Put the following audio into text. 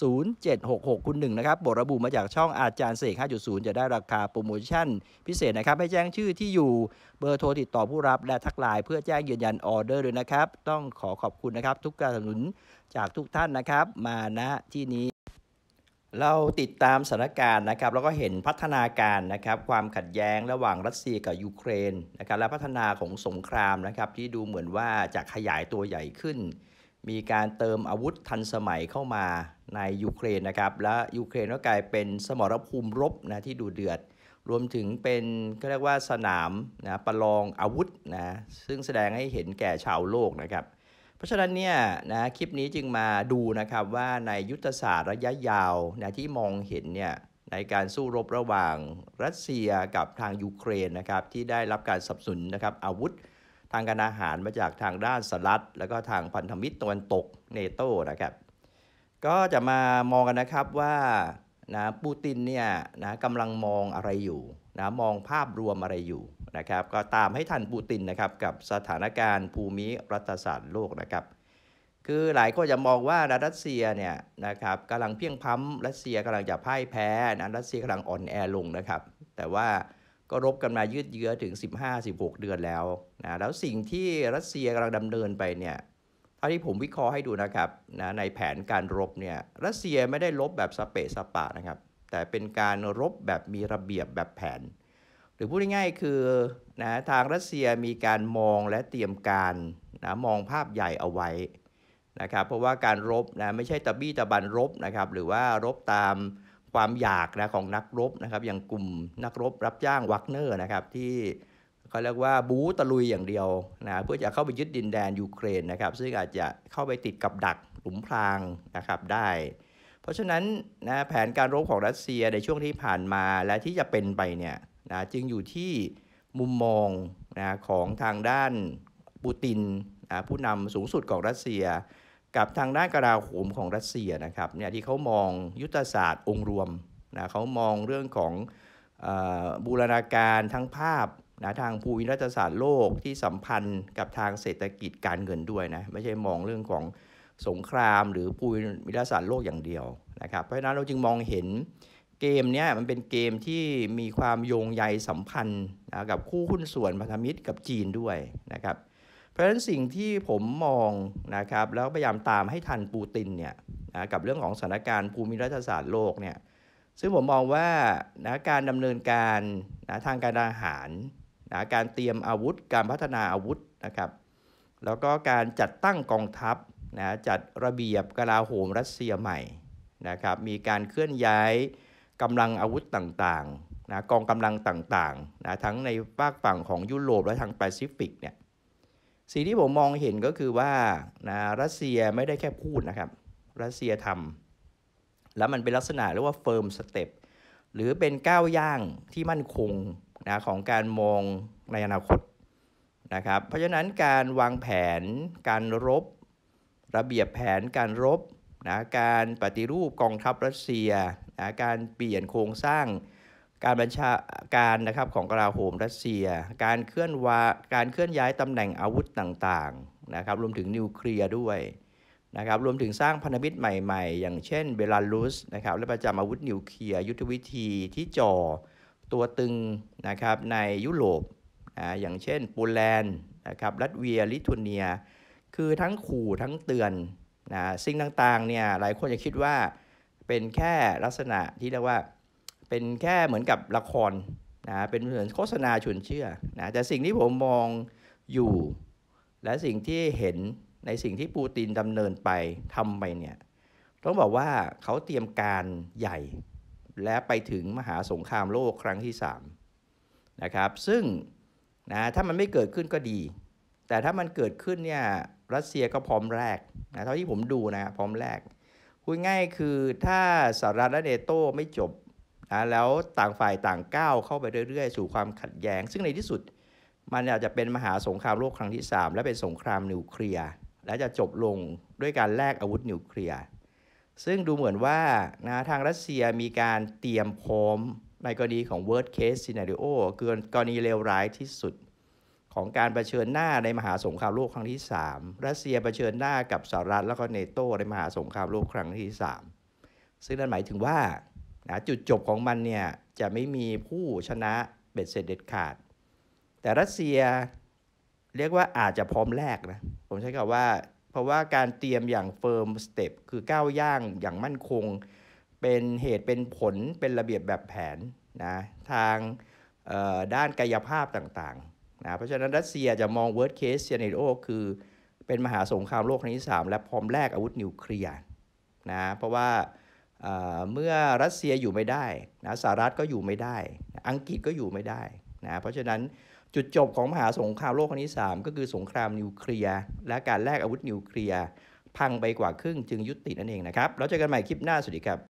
0766คุณหนึ่งนะครับบทระบุมาจากช่องอาจารย์เสก 5.0 จะได้ราคาโปรโมชั่น พิเศษนะครับ ให้แจ้งชื่อที่อยู่เบอร์โทรติดต่อผู้รับและทักไลน์เพื่อแจ้งยืนยันออเดอร์ด้วยนะครับ ต้องขอขอบคุณนะครับทุกการสนับสนุนจากทุกท่านนะครับ มาณที่นี้ เราติดตามสถานการณ์นะครับแล้วก็เห็นพัฒนาการนะครับความขัดแย้งระหว่างรัสเซียกับยูเครนนะครับและพัฒนาของสงครามนะครับที่ดูเหมือนว่าจะขยายตัวใหญ่ขึ้น มีการเติมอาวุธทันสมัยเข้ามาในยูเครนนะครับ และยูเครนก็กลายเป็นสมรภูมิรบนะที่ดูเดือด รวมถึงเป็นก็เรียกว่าสนามนะประลองอาวุธนะซึ่งแสดงให้เห็นแก่ชาวโลกนะครับ เพราะฉะนั้นเนี่ยนะคลิปนี้จึงมาดูนะครับว่าในยุทธศาสตร์ระยะยาวนะที่มองเห็นเนี่ยในการสู้รบระหว่างรัสเซียกับทางยูเครนนะครับ ที่ได้รับการสนับสนุนนะครับอาวุธ ทางการอาหารมาจากทางด้านสหรัฐแล้วก็ทางพันธมิตรตะวันตกเนโตนะครับก็จะมามองกันนะครับว่า นะ ปูติน เนี่ย นะกำลังมองอะไรอยู่ นะ มองภาพรวมอะไรอยู่ นะครับ ก็ตามให้ทันปูตินนะครับ กับสถานการณ์ภูมิรัฐศาสตร์โลกนะครับ คือหลายคนจะมองว่ารัสเซีย เนี่ย นะครับกำลังเพียงพั้มรัสเซียกำลังจะพ่ายแพ้ นะ รัสเซียกำลังอ่อนแอลงนะครับ แต่ว่า ก็รบกันมายืดเยื้อถึง 15-16เดือนแล้ว นะ แล้วสิ่งที่รัสเซียกำลังดำเนินไปเนี่ยอันนี้ผมวิเคราะห์ให้ดูนะครับนะในแผนการรบเนี่ยรัสเซียไม่ได้รบแบบสเปซสปะนะครับ แต่เป็นการรบแบบมีระเบียบแบบแผน หรือพูดง่ายๆคือนะทางรัสเซียมีการมองและเตรียมการนะมองภาพใหญ่เอาไว้นะครับเพราะว่าการรบนะไม่ใช่ตะบี้ตะบันรบนะครับหรือว่ารบตามความอยากนะของนักรบนะครับอย่างกลุ่มนักรบรับจ้างวักเนอร์นะครับที่เขาเรียกว่าบูตะลุยอย่างเดียวนะเพื่อจะเข้าไปยึดดินแดนยูเครนนะครับซึ่งอาจจะเข้าไปติดกับดักหลุมพรางนะครับได้ เพราะฉะนั้นนะแผนการรบของรัสเซียในช่วงที่ผ่านมาและที่จะเป็นไปเนี่ยนะจึงอยู่ที่มุมมองนะของทางด้านปูตินนะผู้นำสูงสุดของรัสเซีย กับทางด้านกราโหมของรัสเซียนะครับเนี่ยที่เขามองยุทธศาสตร์องค์รวมนะเขามองเรื่องของบูรณาการทั้งภาพนะทางภูมิรัฐศาสตร์โลกที่สัมพันธ์กับทางเศรษฐกิจการเงินด้วยนะไม่ใช่มองเรื่องของสงครามหรือภูมิรัฐศาสตร์โลกอย่างเดียวนะครับเพราะฉะนั้นเราจึงมองเห็นเกมเนี้ยมันเป็นเกมที่มีความโยงใยสัมพันธ์นะกับคู่หุ้นส่วนพันธมิตรกับจีนด้วยนะครับเพราะฉะนั้นสิ่งที่ผมมองนะครับแล้วพยายามตามให้ทันปูตินเนี่ยนะกับเรื่องของสถานการณ์ภูมิรัฐศาสตร์โลกเนี่ยซึ่งผมมองว่านะการดำเนินการนะทางการทาหารนะการเตรียมอาวุธ การพัฒนาอาวุธนะครับ แล้วก็การจัดตั้งกองทัพนะจัดระเบียบกลาโหมรัสเซียใหม่ นะครับ มีการเคลื่อนย้ายกำลังอาวุธต่างๆ นะ กองกำลังต่างๆ นะ ทั้งในภาคฝั่งของยุโรปและทางแปซิฟิกเนี่ย สิ่งที่ผมมองเห็นก็คือว่านะรัสเซียไม่ได้แค่พูดนะครับ รัสเซียทำแล้วมันเป็นลักษณะเรียกว่าเฟิร์มสเต็ปหรือเป็นก้าวย่างที่มั่นคงนะของการมองในอนาคตนะครับเพราะฉะนั้นการวางแผนการรบระเบียบแผนการรบนะการปฏิรูปกองทัพรัสเซียนะการเปลี่ยนโครงสร้างการบัญชาการนะครับของกราโหมรัสเซีย การเคลื่อนว่าการเคลื่อนย้ายตำแหน่งอาวุธต่างๆนะครับรวมถึงนิวเคลียร์ด้วยนะครับรวมถึงสร้างพันธมิตรใหม่ๆ อย่างเช่นเบลารุสนะครับและประจำอาวุธนิวเคลียร์ยุทธวิธีที่จ่อตัวตึงนะครับในยุโรปนะอย่างเช่นโปแลนด์นะครับรัสเวียลิทัวเนีย คือทั้งขู่ทั้งเตือนนะสิ่งต่างๆเนี่ยหลายคนจะคิดว่าเป็นแค่ลักษณะที่เรียกว่าเป็นแค่เหมือนกับละครนะเป็นเหมือนโฆษณาชวนเชื่อนะแต่สิ่งที่ผมมองอยู่ และสิ่งที่เห็นในสิ่งที่ปูตินดำเนินไปทำไปเนี่ยต้องบอกว่าเขาเตรียมการใหญ่และไปถึงมหาสงครามโลกครั้งที่3นะครับซึ่งนะถ้ามันไม่เกิดขึ้นก็ดี แต่ถ้ามันเกิดขึ้นเนี่ยรัสเซียก็พร้อมแรกนะเท่าที่ผมดูนะพร้อมแรกพูดง่ายคือถ้าสหรัฐและเนโตไม่จบนะแล้วต่างฝ่ายต่างก้าวเข้าไปเรื่อยๆ สู่ความขัดแย้ง ซึ่งในที่สุด มันอาจจะเป็นมหาสงครามโลกครั้งที่ 3 และเป็นสงครามนิวเคลียร์และจะจบลงด้วยการแลกอาวุธนิวเคลียร์ซึ่งดูเหมือนว่านะทางรัสเซียมีการเตรียมพร้อมในกรณีของ worst case scenario คือกรณีเลวร้ายที่สุด ของการรเผชิญหน้าในมหาสงครามโลกครั้งที่ 3 รัสเซียเผชิญหน้ากับสหรัฐ แล้วก็เนโตในมหาสงครามโลกครั้งที่ 3 ซึ่งนั่นหมายถึงว่านะจุดจบของมันเนี่ย จะไม่มีผู้ชนะเบ็ดเสร็จเด็ดขาด แต่รัสเซียเรียกว่าอาจจะพร้อมแลกนะผมใช้คำว่าเพราะว่าการเตรียมอย่างเฟิร์มสเต็ปคือก้าวย่างอย่างมั่นคงเป็นเหตุเป็นผลเป็นระเบียบแบบแผนนะทางด้านกายภาพต่างๆนะเพราะฉะนั้นรัสเซียจะมอง worst case scenario คือเป็นมหาสงครามโลกครั้งที่ 3 และพร้อมแลกอาวุธนิวเคลียร์นะเพราะว่าเมื่อรัสเซียอยู่ไม่ได้นะสหรัฐก็อยู่ไม่ได้อังกฤษก็อยู่ไม่ได้นะเพราะฉะนั้นจุดจบของมหาสงครามโลกครั้งที่3ก็คือสงครามนิวเคลียร์และการแลกอาวุธนิวเคลียร์พังไปกว่าครึ่งจึงยุตินั่นเองนะครับ แล้วเจอกันใหม่คลิปหน้าสวัสดีครับ